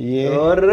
ये और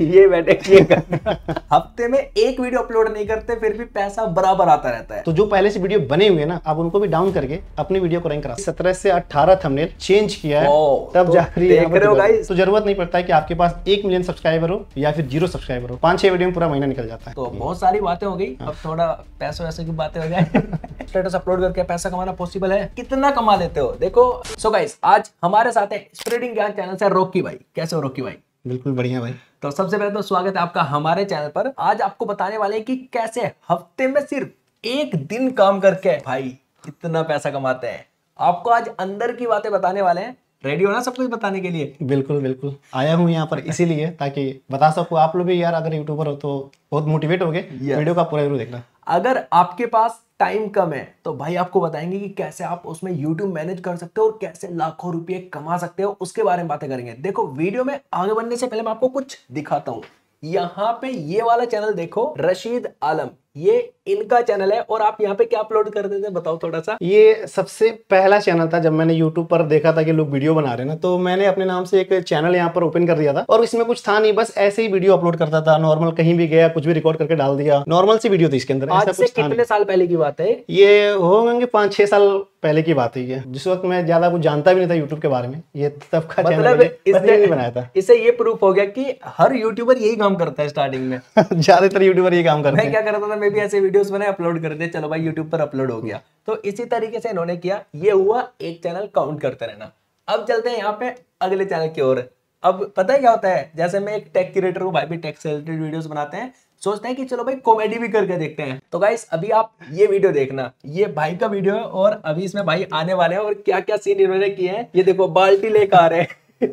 ये बैठे हफ्ते में एक वीडियो अपलोड नहीं करते फिर भी पैसा बराबर आता रहता है तो जो पहले से वीडियो बने हुए ना आप उनको भी डाउन करके अपनी वीडियो को रैंक करा सत्रह से अठारह थंबनेल चेंज किया है तब तो जाकर तो जरूरत नहीं पड़ता है कि आपके पास एक मिलियन सब्सक्राइबर हो या फिर जीरो सब्सक्राइबर हो पांच छह वीडियो में पूरा महीना निकल जाता है तो बहुत सारी बातें हो गई हाँ। अब थोड़ा पैसों वैसे की बातें हो जाए स्टेटस अपलोड करके पैसा कमाना पॉसिबल है कितना कमा लेते हो देखो सो गाइस आज हमारे साथ है स्प्रेडिंग ज्ञान चैनल से रोकी भाई कैसे हो रोकी भाई बिल्कुल बढ़िया भाई तो सबसे पहले तो स्वागत है आपका हमारे चैनल पर आज आपको बताने वाले हैं कि कैसे हफ्ते में सिर्फ एक दिन काम करके भाई इतना पैसा कमाते हैं आपको आज अंदर की बातें बताने वाले हैं रेडी होना सब कुछ बताने के लिए बिल्कुल बिल्कुल आया हूँ यहाँ पर इसीलिए ताकि बता सको आप लोग भी यार अगर यूट्यूबर हो तो बहुत मोटिवेट हो गए वीडियो का पूरा जरूर देखना अगर आपके पास टाइम कम है तो भाई आपको बताएंगे कि कैसे आप उसमें यूट्यूब मैनेज कर सकते हो और कैसे लाखों रुपए कमा सकते हो उसके बारे में बातें करेंगे देखो वीडियो में आगे बढ़ने से पहले मैं आपको कुछ दिखाता हूं यहाँ पे ये वाला चैनल देखो रशीद आलम ये इनका चैनल है और आप यहाँ पे क्या अपलोड करते थे बताओ थोड़ा सा ये सबसे पहला चैनल था जब मैंने यूट्यूब पर देखा था कि लोग वीडियो बना रहे ना तो मैंने अपने नाम से एक चैनल यहाँ पर ओपन कर दिया था और इसमें कुछ था नहीं बस ऐसे ही वीडियो अपलोड करता था नॉर्मल कहीं भी गया कुछ भी रिकॉर्ड करके डाल दिया नॉर्मल सी वीडियो थी इसके अंदर आज से कितने साल पहले की बात है ये होंगे पांच छह साल पहले की बात ही है जिस वक्त मैं ज्यादा कुछ जानता भी नहीं था यूट्यूब के बारे में ये तब का मतलब इसने भी बनाया था इसे ये प्रूफ हो गया कि हर यूट्यूबर यही काम करता है स्टार्टिंग में ज्यादातर यूट्यूबर यही काम करते हैं मैं क्या करता था मैं भी ऐसे वीडियोस बनाए अपलोड कर दे चलो भाई यूट्यूब पर अपलोड हो गया तो इसी तरीके से इन्होंने किया ये हुआ एक चैनल काउंट करते रहना अब चलते हैं यहाँ पे अगले चैनल की ओर अब पता है क्या होता है जैसे मैं एक टेक क्रिएटर हूँ भाई भी टेक से रिलेटेड वीडियोस बनाते हैं सोचते हैं कि चलो भाई कॉमेडी भी करके देखते हैं तो गाइस अभी आप ये वीडियो देखना ये भाई का वीडियो है और अभी इसमें भाई आने वाले हैं और क्या क्या सीन इन्होंने किए हैं ये देखो बाल्टी लेकर आ रहे हैं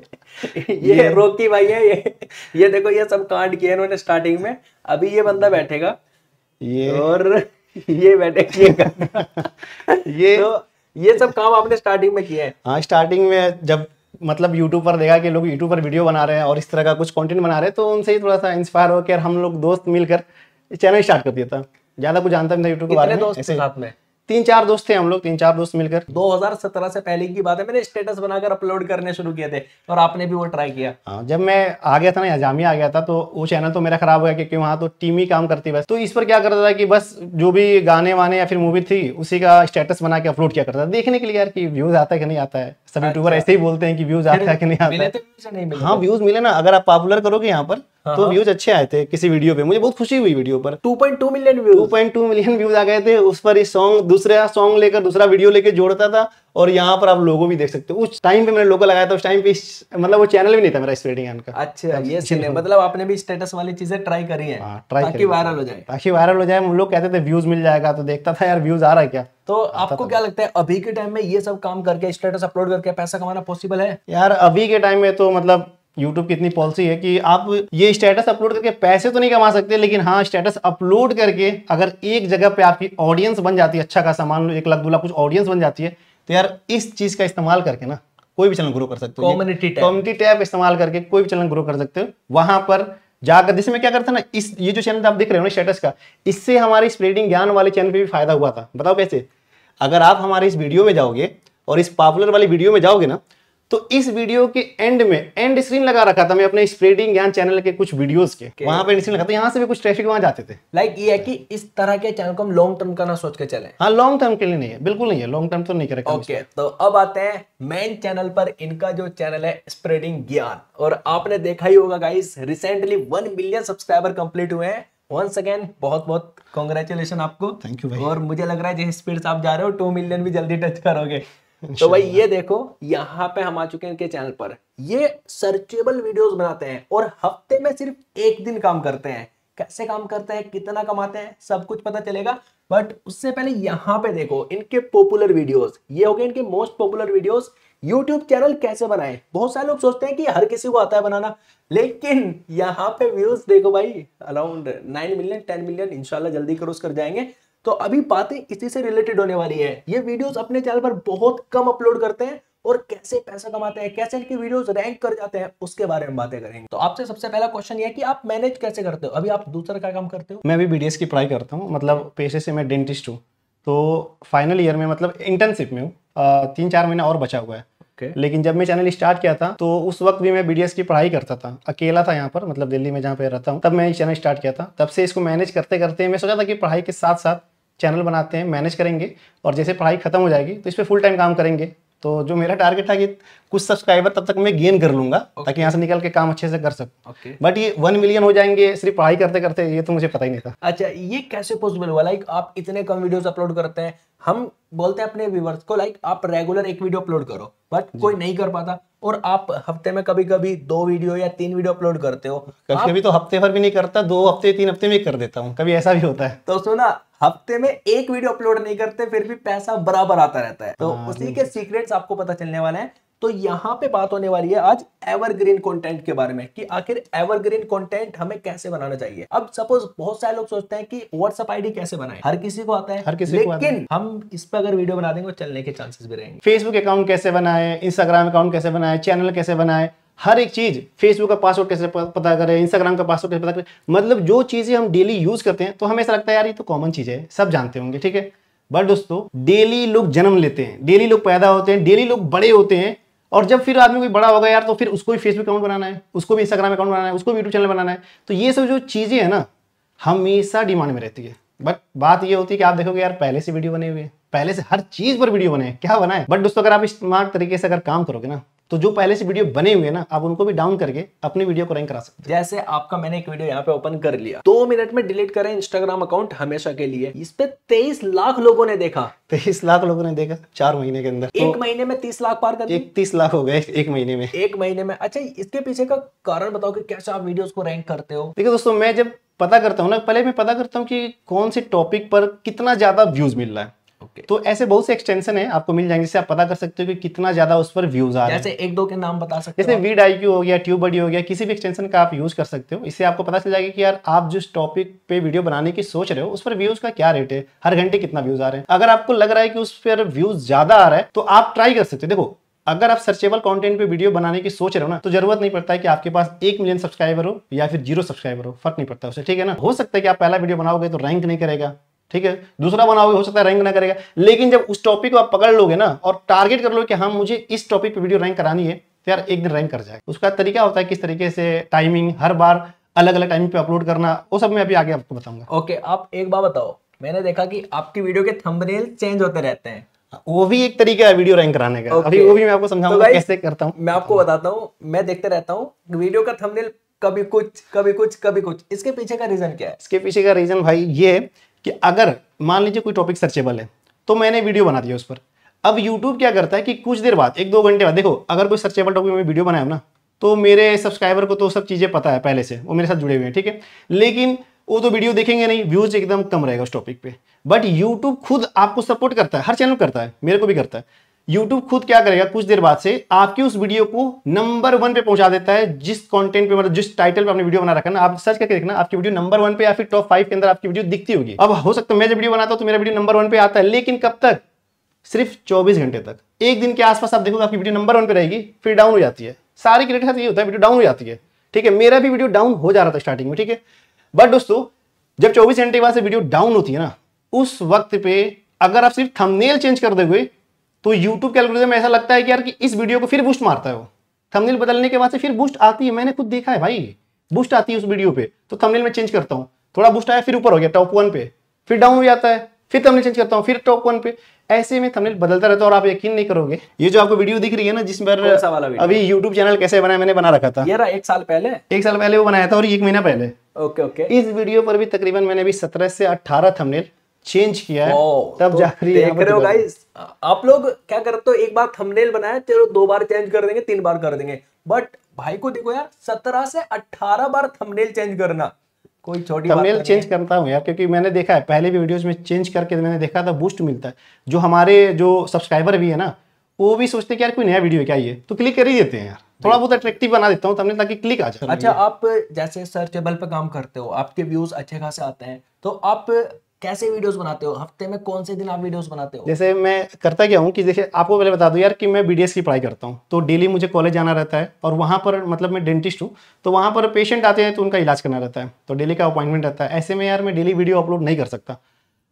ये, ये रोकी भाई है ये ये देखो ये सब कांड किए इन्होंने स्टार्टिंग में अभी ये बंदा बैठेगा ये और ये बैठेगा ये तो ये सब काम आपने स्टार्टिंग में किए हैं हाँ स्टार्टिंग में जब मतलब यूट्यूब पर देखा कि लोग यूट्यूब पर वीडियो बना रहे हैं और इस तरह का कुछ कंटेंट बना रहे हैं तो उनसे ही थोड़ा सा इंस्पायर होकर हम लोग दोस्त मिलकर चैनल स्टार्ट कर दिया था ज़्यादा कुछ जानता नहीं था यूट्यूब के बारे में दोस्त साथ में तीन चार दोस्त थे हम लोग तीन चार दोस्त मिलकर 2017 से पहले की बात है मैंने स्टेटस बनाकर अपलोड करने शुरू किए थे और आपने भी वो ट्राई किया हाँ जब मैं आ गया था ना जामिया आ गया था तो वो चैनल तो मेरा खराब हो गया क्योंकि वहाँ तो टीम ही काम करती बस तो इस पर क्या करता था कि बस जो भी गाने वाने या फिर मूवी थी उसी का स्टेटस बना के अपलोड किया करता था देखने के लिए यार की व्यूज आता है कि नहीं आता है सब यूट्यूबर अच्छा। ऐसे ही बोलते हैं कि व्यूज आता है कि नहीं आता तो है हाँ व्यूज तो। मिले ना अगर आप पॉपुलर करोगे यहाँ पर हाँ, तो व्यूज हाँ। अच्छे आए थे किसी वीडियो पे मुझे बहुत खुशी हुई वीडियो पर 2.2 मिलियन व्यूज 2.2 मिलियन व्यूज आ गए थे उस पर ये सॉन्ग दूसरा सॉन्ग लेकर दूसरा वीडियो लेकर जोड़ता था और यहाँ पर आप लोगों भी देख सकते हो उस टाइम पे मैंने लोगो लगाया था उस टाइम पे मतलब वो चैनल भी नहीं था मेरा स्प्रेडिंग का अच्छा ये सीन मतलब आपने भी स्टेटस वाली चीजें ट्राई करी है हाँ, ताकि वायरल हो जाए ताकि वायरल हो जाए हम लोग कहते थे व्यूज मिल जाएगा तो देखता था यार व्यूज आ रहा है क्या तो आपको क्या लगता है अभी के टाइम में ये सब काम करके स्टेटस अपलोड करके पैसा कमाना पॉसिबल है यार अभी के टाइम में तो मतलब यूट्यूब की इतनी पॉलिसी है कि आप ये स्टेटस अपलोड करके पैसे तो नहीं कमा सकते लेकिन हाँ स्टेटस अपलोड करके अगर एक जगह पे आपकी ऑडियंस बन जाती है अच्छा खासा मान लो एक लाख दो लाख कुछ ऑडियंस बन जाती है तो यार इस चीज़ का इस्तेमाल करके ना कोई भी चैनल ग्रो कर सकते हो कम्युनिटी कम्युनिटी टैब इस्तेमाल करके कोई भी चैनल ग्रो कर सकते हो वहां पर जाकर जिसमें मैं क्या करता ना इस ये जो चैनल आप देख रहे हो ना स्टेटस का इससे हमारे स्प्रेडिंग ज्ञान वाले चैनल पे भी फायदा हुआ था बताओ कैसे अगर आप हमारे इस वीडियो में जाओगे और इस पॉपुलर वाली वीडियो में जाओगे ना तो इस वीडियो के एंड में एंड स्क्रीन लगा रखा था मैं अपने स्प्रेडिंग ज्ञान चैनल के कुछ वीडियोस के okay. वहां पे स्क्रीन लगा था यहाँ से भी कुछ ट्रैफिक वहां जाते थे लाइक like ये है कि इस तरह के चैनल को हम लॉन्ग टर्म का ना सोच के चले हाँ लॉन्ग टर्म के लिए नहीं है बिल्कुल नहीं है लॉन्ग टर्म तो नहीं करेगा ओके okay, तो अब आते हैं मेन चैनल पर इनका जो चैनल है स्प्रेडिंग ज्ञान और आपने देखा ही होगा guys recently one million subscriber complete हुए हैं वंस अगेन बहुत बहुत कॉन्ग्रेचुलेशन आपको थैंक यू और मुझे लग रहा है जिस स्पीड से आप जा रहे हो टू मिलियन भी जल्दी टच करोगे तो भाई ये देखो यहाँ पे हम आ चुके हैं इनके चैनल पर ये सर्चेबल वीडियोस बनाते हैं और हफ्ते में सिर्फ एक दिन काम करते हैं कैसे काम करते हैं कितना कमाते हैं सब कुछ पता चलेगा बट उससे पहले यहाँ पे देखो इनके पॉपुलर वीडियोस ये हो गए इनके most popular videos YouTube channel कैसे बनाए बहुत सारे लोग सोचते हैं कि हर किसी को आता है बनाना लेकिन यहाँ पे व्यूज देखो भाई around nine million ten million इनशाला जल्दी क्रॉस कर जाएंगे तो अभी बातें इसी से रिलेटेड होने वाली है ये वीडियोस अपने चैनल पर बहुत कम अपलोड करते हैं और कैसे पैसा कमाते हैं कैसे इनकी वीडियोस रैंक कर जाते हैं उसके बारे में बातें करेंगे तो आपसे सबसे पहला क्वेश्चन ये है कि आप मैनेज कैसे करते हो अभी आप दूसरा क्या काम करते हो मैं भी बीडीएस की पढ़ाई करता हूँ मतलब पेशे से मैं डेंटिस्ट हूँ तो फाइनल ईयर में मतलब इंटर्नशिप में हूँ तीन चार महीना और बचा हुआ है okay. लेकिन जब मैं चैनल स्टार्ट किया था तो उस वक्त भी मैं बी की पढ़ाई करता था अकेला था यहाँ पर मतलब दिल्ली में जहाँ पे रहता हूँ तब मैं चैनल स्टार्ट किया था तब से इसको मैनेज करते करते मैं सोचा था कि पढ़ाई के साथ साथ चैनल बनाते हैं मैनेज करेंगे और जैसे पढ़ाई खत्म हो जाएगी तो इस पर फुल टाइम काम करेंगे तो जो मेरा टारगेट था कि कुछ सब्सक्राइबर तब तक मैं गेन कर लूंगा okay. ताकि यहाँ से निकल के काम अच्छे से कर सकूँ okay. बट ये वन मिलियन हो जाएंगे सिर्फ पढ़ाई करते करते ये तो मुझे पता ही नहीं था अच्छा ये कैसे पॉसिबल हुआ लाइक आप इतने कम वीडियोस अपलोड करते हैं हम बोलते हैं अपने व्यूवर्स को लाइक आप रेगुलर एक वीडियो अपलोड करो बट कोई नहीं कर पाता और आप हफ्ते में कभी कभी दो वीडियो या तीन वीडियो अपलोड करते हो कभी कभी तो हफ्ते भर भी नहीं करता दो हफ्ते तीन हफ्ते में कर देता हूँ कभी ऐसा भी होता है तो ना हफ्ते में एक वीडियो अपलोड नहीं करते फिर भी पैसा बराबर आता रहता है तो हाँ, उसी के सीक्रेट्स आपको पता चलने वाले हैं तो यहाँ पे बात होने वाली है आज एवरग्रीन कंटेंट के बारे में कि आखिर एवरग्रीन कंटेंट हमें कैसे बनाना चाहिए अब सपोज बहुत सारे लोग सोचते हैं कि व्हाट्सअप आईडी कैसे बनाए हर किसी को आता है हर किसी लेकिन को हम इस पर अगर वीडियो बना देंगे तो चलने के चांसेस भी रहेंगे फेसबुक अकाउंट कैसे बनाए इंस्टाग्राम अकाउंट कैसे बनाए चैनल कैसे बनाए हर एक चीज फेसबुक का पासवर्ड कैसे पता करें इंस्टाग्राम का पासवर्ड कैसे पता करें मतलब जो चीजें हम डेली यूज करते हैं तो हमें ऐसा लगता है यार ये तो कॉमन चीज है सब जानते होंगे ठीक है बट दोस्तों डेली लोग जन्म लेते हैं डेली लोग पैदा होते हैं डेली लोग बड़े होते हैं और जब फिर आदमी कोई बड़ा होगा यार तो फिर उसको भी फेसबुक अकाउंट बनाना है उसको भी इंस्टाग्राम अकाउंट बनाना है उसको भी यूट्यूब चैनल बनाना है तो ये सब जो चीज़ें हैं ना हमेशा डिमांड में रहती है बट बात ये होती है कि आप देखोगे यार पहले से वीडियो बने हुए हैं पहले से हर चीज़ पर वीडियो बने क्या बनाए बट दोस्तों अगर आप स्मार्ट तरीके से अगर काम करोगे ना तो जो पहले से वीडियो बने हुए ना आप उनको भी डाउन करके अपनी वीडियो को रैंक करा सकते हैं जैसे आपका मैंने एक वीडियो यहाँ पे ओपन कर लिया दो मिनट में डिलीट करें इंस्टाग्राम अकाउंट हमेशा के लिए इस पे तेईस लाख लोगों ने देखा तेईस लाख लोगों ने देखा चार महीने के अंदर तो एक महीने में तीस लाख पार कर एक तीस लाख हो गए एक महीने में एक महीने में अच्छा इसके पीछे का कारण बताओ कि कैसे आप वीडियो को रैंक करते हो देखिए दोस्तों मैं जब पता करता हूँ ना पहले मैं पता करता हूँ कि कौन से टॉपिक पर कितना ज्यादा व्यूज मिल रहा है okay. तो ऐसे बहुत से एक्सटेंशन है आपको मिल जाएंगे जिससे आप पता कर सकते हो कि कितना ज्यादा उस पर व्यूज आ रहे हैं एक दो के नाम बता सकते जैसे वीड आई हो गया ट्यूब बडी हो गया किसी भी एक्सटेंशन का आप यूज कर सकते हो इससे आपको पता चल जाएगा कि यार आप जिस टॉपिक पे वीडियो बनाने की सोच रहे हो उस पर व्यूज का क्या रेट है हर घंटे कितना व्यूज आ रहे हैं अगर आपको लग रहा है कि उस पर व्यूज ज्यादा आ रहा है तो आप ट्राई कर सकते हो देखो अगर आप सर्चेबल कंटेंट पे वीडियो बनाने की सोच रहे हो ना तो जरूरत नहीं पड़ता है कि आपके पास एक मिलियन सब्सक्राइबर हो या फिर जीरो सब्सक्राइबर हो फर्क नहीं पड़ता उसे ठीक है ना हो सकता है कि आप पहला वीडियो बनाओगे तो रैंक नहीं करेगा ठीक है दूसरा बनाओगे हो सकता है रैंक ना करेगा लेकिन जब उस टॉपिक को आप पकड़ लोगे ना और टारगेट कर लो कि हाँ मुझे इस टॉपिक पे वीडियो रैंक करानी है तो यार एक दिन रैंक कर जाए उसका तरीका होता है किस तरीके से टाइमिंग हर बार अलग अलग टाइमिंग पे अपलोड करना वो सब मैं अभी आगे आपको बताऊंगा ओके आप एक बार बताओ मैंने देखा कि आपकी वीडियो के थंबनेल चेंज होते रहते हैं वो भी एक तरीका है वीडियो रैंक कराने का अभी वो भी मैं आपको समझाऊंगा तो कैसे करता हूँ मैं आपको बताता हूँ मैं देखते रहता हूँ वीडियो का थंबनेल कभी कुछ कभी कुछ कभी कुछ इसके पीछे का रीजन क्या है इसके पीछे का रीजन भाई ये कि अगर मान लीजिए कोई टॉपिक सर्चेबल है तो मैंने वीडियो बना दिया उस पर अब यूट्यूब क्या करता है कि कुछ देर बाद एक दो घंटे बाद देखो अगर कोई सर्चेबल टॉपिक में वीडियो बनाया ना तो मेरे सब्सक्राइबर को तो सब चीज़ें पता है पहले से वो मेरे साथ जुड़े हुए हैं ठीक है लेकिन वो तो वीडियो देखेंगे नहीं व्यूज एकदम कम रहेगा उस टॉपिक पे बट यूट्यूब खुद आपको सपोर्ट करता है हर चैनल करता है मेरे को भी करता है YouTube खुद क्या करेगा कुछ देर बाद से आपकी उस वीडियो को नंबर वन पे पहुंचा देता है जिस कंटेंट पे मतलब जिस टाइटल पे आपने वीडियो बना रखा ना आप सर्च करके देखना आपकी वीडियो नंबर वन पे या फिर टॉप फाइव के अंदर आपकी वीडियो दिखती होगी अब हो सकता है मैं जब वीडियो बनाता हूं तो मेरा वीडियो नंबर वन पे आता है लेकिन कब तक सिर्फ चौबीस घंटे तक एक दिन के आसपास आप देखोगे आपकी वीडियो नंबर वन पे रहेगी फिर डाउन हो जाती है सारे क्रिएटर साथ ये होता है वीडियो डाउन हो जाती है ठीक है मेरा भी वीडियो डाउन हो जा रहा था स्टार्टिंग में ठीक है बट दोस्तों जब चौबीस घंटे के बाद से वीडियो डाउन होती है ना उस वक्त पे अगर आप सिर्फ थंबनेल चेंज कर दोगे तो यूट्यूब के में ऐसा लगता है कि यार कि इस वीडियो को फिर बूस्ट मारता है वो थंबनेल बदलने के बाद से फिर बूस्ट आती है मैंने खुद देखा है भाई बूस्ट आती है उस वीडियो पे तो थंबनेल में चेंज करता हूँ थोड़ा बूस्ट आया फिर ऊपर हो गया टॉप वन पे फिर डाउन हो जाता है फिर थंबनेल चेंज करता हूँ फिर टॉप वन पे ऐसे में थंबनेल बदलता रहता है और आप यकीन नहीं करोगे ये जो आपको वीडियो दिख रही है ना जिस पर अभी यूट्यूब चैनल कैसे बनाया मैंने बना रखा था यार एक साल पहले एक साल पहले वो बनाया था और एक महीना पहले ओके ओके इस वीडियो पर भी तकरीबन मैंने अभी सत्रह से अट्ठारह थमनेल चेंज किया है तब तो जा देख रहे हो गाइस आप लोग क्या करते हो एक बार थंबनेल बनाया चलो दो बार चेंज कर देंगे तीन बार कर देंगे बट भाई को देखो यार सत्रह से अठारह बार थंबनेल चेंज करना कोई छोटी थंबनेल चेंज करता हूँ यार क्योंकि मैंने देखा है पहले भी वीडियोस में चेंज करके मैंने देखा था बूस्ट मिलता है जो हमारे जो सब्सक्राइबर भी है ना वो भी सोचते हैं यार कोई नया वीडियो क्या ये तो क्लिक कर ही देते हैं यार थोड़ा बहुत अट्रैक्टिव बना देता हूँ ताकि क्लिक आ जाए अच्छा आप जैसे सर्चेबल पर काम करते हो आपके व्यूज अच्छे खासे आते हैं तो आप कैसे वीडियोस बनाते हो हफ्ते में कौन से दिन आप वीडियोस बनाते हो जैसे मैं करता क्या हूँ कि जैसे आपको पहले बता दूँ यार कि मैं बीडीएस की पढ़ाई करता हूँ तो डेली मुझे कॉलेज जाना रहता है और वहाँ पर मतलब मैं डेंटिस्ट हूँ तो वहाँ पर पेशेंट आते हैं तो उनका इलाज करना रहता है तो डेली का अपॉइंटमेंट रहता है ऐसे में यार मैं डेली वीडियो अपलोड नहीं कर सकता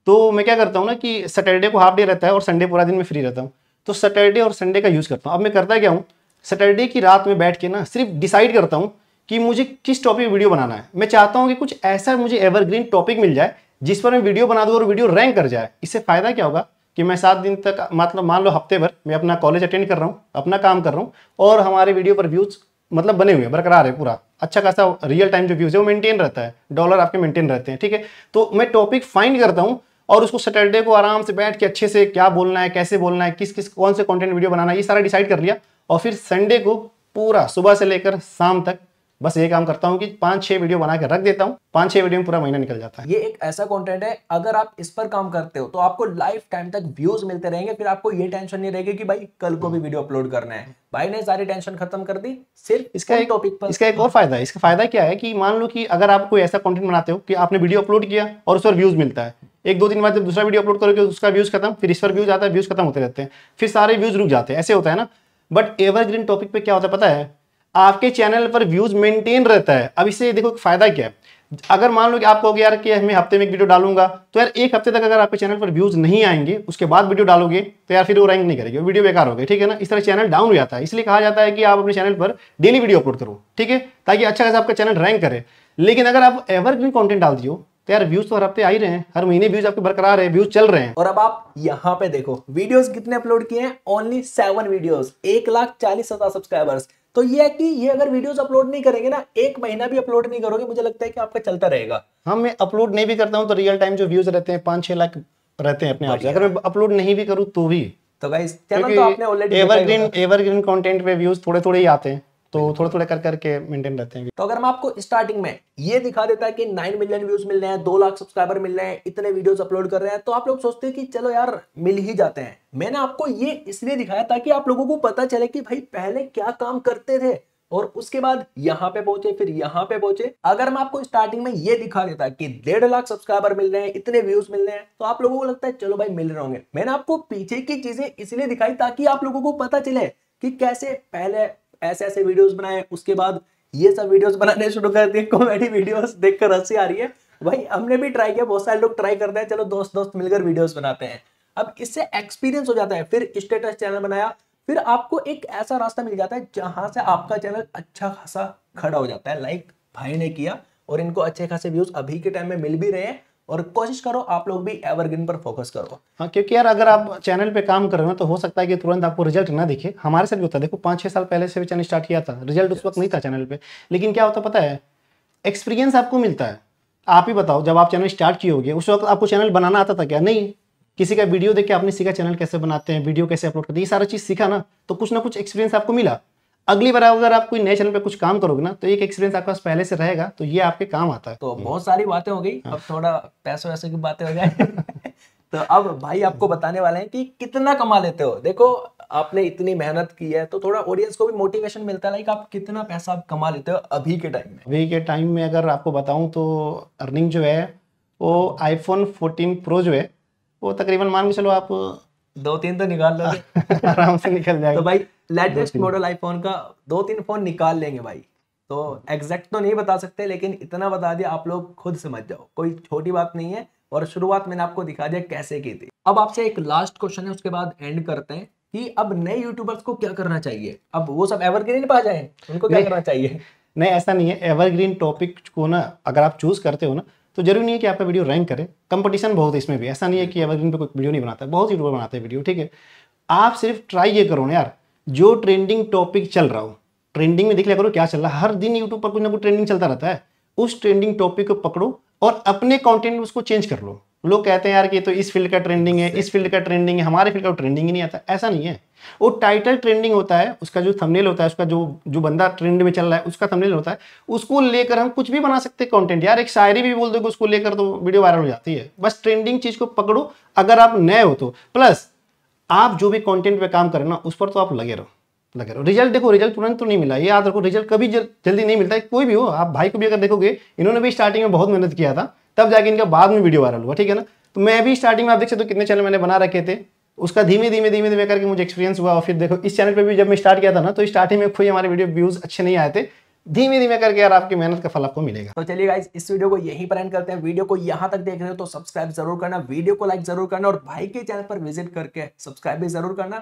तो मैं क्या करता हूँ ना कि सैटरडे को हाफ डे रहता है और संडे पूरा दिन मैं फ्री रहता हूँ तो सैटरडे और संडे का यूज़ करता हूँ अब मैं करता क्या हूँ सैटरडे की रात में बैठ के ना सिर्फ डिसाइड करता हूँ कि मुझे किस टॉपिक वीडियो बनाना है मैं चाहता हूँ कि कुछ ऐसा मुझे एवरग्रीन टॉपिक मिल जाए जिस पर मैं वीडियो बना दूँ और वीडियो रैंक कर जाए इससे फ़ायदा क्या होगा कि मैं सात दिन तक मतलब मान लो हफ्ते भर मैं अपना कॉलेज अटेंड कर रहा हूँ अपना काम कर रहा हूँ और हमारे वीडियो पर व्यूज़ मतलब बने हुए बरकरार है पूरा अच्छा खासा रियल टाइम जो व्यूज़ है वो मेंटेन रहता है डॉलर आपके मेंटेन रहते हैं ठीक है तो मैं टॉपिक फाइंड करता हूँ और उसको सैटरडे को आराम से बैठ के अच्छे से क्या बोलना है कैसे बोलना है किस किस कौन से कॉन्टेंट वीडियो बनाना है ये सारा डिसाइड कर लिया और फिर संडे को पूरा सुबह से लेकर शाम तक बस ये काम करता हूँ कि पांच छह वीडियो बना के रख देता हूँ पांच छह वीडियो में पूरा महीना निकल जाता है ये एक ऐसा कंटेंट है अगर आप इस पर काम करते हो तो आपको लाइफ टाइम तक व्यूज मिलते रहेंगे फिर आपको ये टेंशन नहीं रहेगी कि भाई कल को भी वीडियो अपलोड करना है भाई ने सारी टेंशन खत्म कर दी सिर्फ इसका एक टॉपिक पर इसका एक और फायदा है इसका फायदा क्या है कि मान लो कि अगर आप कोई ऐसा कॉन्टेंट बनाते हो कि आपने वीडियो अपलोड किया और उस पर व्यूज मिलता है एक दो दिन बाद जब दूसरा वीडियो अपलोड करोगे उसका व्यूज खत्म फिर इस पर व्यूज आता है व्यूज खत्म होते रहते हैं फिर सारे व्यूज रुक जाते हैं ऐसे होता है ना बट एवरग्रीन टॉपिक पे क्या होता है पता है आपके चैनल पर व्यूज मेंटेन रहता है अब इससे देखो फायदा क्या है अगर मान लो कि आप कहोगे यार कि मैं हफ्ते में एक वीडियो डालूंगा तो यार एक हफ्ते तक अगर आपके चैनल पर व्यूज नहीं आएंगे उसके बाद वीडियो डालोगे तो यार फिर वो रैंक नहीं करेगी वीडियो बेकार हो गई ठीक है ना इस तरह चैनल डाउन हो जाता है इसलिए कहा जाता है कि आप अपने चैनल पर डेली वीडियो अपलोड करो ठीक है ताकि अच्छा खासा आपका चैनल रैंक करे लेकिन अगर आप एवरग्रीन कॉन्टेंट डाल दियो तो यार व्यूज तो हर हफ्ते आ ही रहे हैं हर महीने व्यूज आपके बरकरार है व्यूज चल रहे हैं और अब आप यहाँ पे देखो वीडियोज कितने अपलोड किए हैं ओनली सेवन वीडियोज एक लाख चालीस हजार सब्सक्राइबर्स तो ये है कि ये अगर वीडियोस अपलोड नहीं करेंगे ना एक महीना भी अपलोड नहीं करोगे मुझे लगता है कि आपका चलता रहेगा हाँ मैं अपलोड नहीं भी करता हूँ तो रियल टाइम जो व्यूज रहते हैं पांच छह लाख रहते हैं अपने आप से अगर मैं अपलोड नहीं भी करूँ तो भी तो भाई चैनल तो आपने ऑलरेडी एवरग्रीन एवरग्रीन कंटेंट पे व्यूज थोड़े थोड़े ही आते हैं तो थोड़े थोड़े कर करके मेंटेन रहते हैं तो अगर मैं आपको स्टार्टिंग में ये दिखा देता है कि नाइन मिलियन व्यूज मिल रहे हैं दो लाख सब्सक्राइबर मिल रहे हैं इतने वीडियोस अपलोड कर रहे हैं तो आप लोग सोचते हैं कि चलो यार मिल ही जाते हैं मैंने आपको ये इसलिए दिखाया ताकि आप लोगों को पता चले कि भाई पहले क्या काम करते थे और उसके बाद यहाँ पे पहुंचे फिर यहाँ पे पहुंचे अगर मैं आपको स्टार्टिंग में ये दिखा देता कि डेढ़ लाख सब्सक्राइबर मिल रहे हैं इतने व्यूज मिल रहे हैं तो आप लोगों को लगता है चलो भाई मिल रहे होंगे मैंने आपको पीछे की चीजें इसलिए दिखाई ताकि आप लोगों को पता चले कि कैसे पहले ऐसे ऐसे वीडियोस बनाए उसके बाद ये सब वीडियोस बनाने शुरू कर दिए कॉमेडी वीडियोस देखकर हंसी आ रही है भाई हमने भी ट्राई किया बहुत सारे लोग ट्राई करते हैं चलो दोस्त दोस्त मिलकर वीडियोस बनाते हैं अब इससे एक्सपीरियंस हो जाता है फिर स्टेटस चैनल बनाया फिर आपको एक ऐसा रास्ता मिल जाता है जहां से आपका चैनल अच्छा खासा खड़ा हो जाता है लाइक भाई ने किया और इनको अच्छे खासे व्यूज अभी के टाइम में मिल भी रहे हैं और कोशिश करो आप लोग भी एवरग्रीन पर फोकस करो हाँ क्योंकि यार अगर आप चैनल पे काम कर रहे हो तो हो सकता है कि तुरंत आपको रिजल्ट ना दिखे हमारे साथ भी होता है देखो पाँच छह साल पहले से भी चैनल स्टार्ट किया था रिजल्ट उस वक्त नहीं था चैनल पे लेकिन क्या होता पता है एक्सपीरियंस आपको मिलता है आप ही बताओ जब आप चैनल स्टार्ट किए होगे उस वक्त आपको चैनल बनाना आता था क्या नहीं किसी का वीडियो देख के आपने सीखा चैनल कैसे बनाते हैं वीडियो कैसे अपलोड करते हैं ये सारा चीज़ सीखा ना तो कुछ ना कुछ एक्सपीरियंस आपको मिला अगली बार अगर आप कोई नए चैनल पे कुछ काम करोगे ना तो एक एक्सपीरियंस आपके पास पहले से रहेगा तो ये आपके काम आता है तो बहुत सारी बातें हो गई हाँ। अब थोड़ा पैसों वैसे की बातें हो जाए तो अब भाई आपको बताने वाले हैं कि कितना कमा लेते हो देखो आपने इतनी मेहनत की है तो थोड़ा ऑडियंस को भी मोटिवेशन मिलता है लाइक आप कितना पैसा आप कमा लेते हो अभी के टाइम में अभी के टाइम में अगर आपको बताऊं तो अर्निंग जो है वो आईफोन 14 प्रो जो है वो तकरीबन मान के चलो आप दो तीन तो निकाल लो आराम से निकल तो जाएगा तो भाई लेटेस्ट मॉडल आईफोन का दो तीन फोन निकाल लेंगे भाई तो एग्जैक्ट तो नहीं बता सकते लेकिन इतना बता दिया आप लोग खुद समझ जाओ कोई छोटी बात नहीं है और शुरुआत मैंने आपको दिखा दिया कैसे की थी अब आपसे एक लास्ट क्वेश्चन है उसके बाद एंड करते हैं कि अब नए यूट्यूबर्स को क्या करना चाहिए अब वो सब एवरग्रीन पा आ जाए उनको क्या करना चाहिए नहीं ऐसा नहीं है एवरग्रीन टॉपिक को ना अगर आप चूज करते हो ना तो जरूरी नहीं है कि आपका वीडियो रैंक करे कंपटीशन बहुत है इसमें भी ऐसा नहीं है कि एवरग्रीन पे कोई वीडियो नहीं बनाता बहुत यूट्यूबर बनाते हैं वीडियो ठीक है आप सिर्फ ट्राई ये करो ना यार जो ट्रेंडिंग टॉपिक चल रहा हो ट्रेंडिंग में देख लिया करो क्या चल रहा है हर दिन यूट्यूब पर कुछ ना कुछ ट्रेंडिंग चलता रहता है उस ट्रेंडिंग टॉपिक को पकड़ो और अपने कॉन्टेंट में उसको चेंज कर लो लोग कहते हैं यार कि तो इस फील्ड का ट्रेंडिंग है इस फील्ड का ट्रेंडिंग है हमारे फील्ड का ट्रेंडिंग ही नहीं आता ऐसा नहीं है वो टाइटल ट्रेंडिंग होता है उसका जो थंबनेल होता है उसका जो जो बंदा ट्रेंड में चल रहा है उसका थंबनेल होता है उसको लेकर हम कुछ भी बना सकते हैं कंटेंट यार एक शायरी भी बोल दोगे उसको लेकर तो वीडियो वायरल हो जाती है बस ट्रेंडिंग चीज़ को पकड़ो अगर आप नए हो तो प्लस आप जो भी कंटेंट पे काम करें ना उस पर तो आप लगे रहो लगे रहो रिजल्ट देखो रिजल्ट तुरंत तो नहीं मिला ये याद रखो रिजल्ट कभी जल्दी नहीं मिलता है कोई भी हो आप भाई को भी अगर देखोगे इन्होंने भी स्टार्टिंग में बहुत मेहनत किया था तब जाके इनका बाद में वीडियो वायरल हुआ ठीक है ना तो मैं भी स्टार्टिंग में आप देख सकते हो कितने चैनल मैंने बना रखे थे उसका धीमे धीमे धीमे धीमे करके मुझे एक्सपीरियंस हुआ और फिर देखो इस चैनल पर भी जब मैं स्टार्ट किया था ना तो स्टार्टिंग में कोई हमारे वीडियो व्यूज़ अच्छे नहीं आए थे धीमे धीमे करके यार आपकी मेहनत का फल आपको मिलेगा तो चलिए गाइस इस वीडियो को यहीं पर एंड करते हैं वीडियो को यहाँ तक देख रहे हो तो सब्सक्राइब जरूर करना वीडियो को लाइक जरूर करना और भाई के चैनल पर विजिट करके सब्सक्राइब भी जरूर करना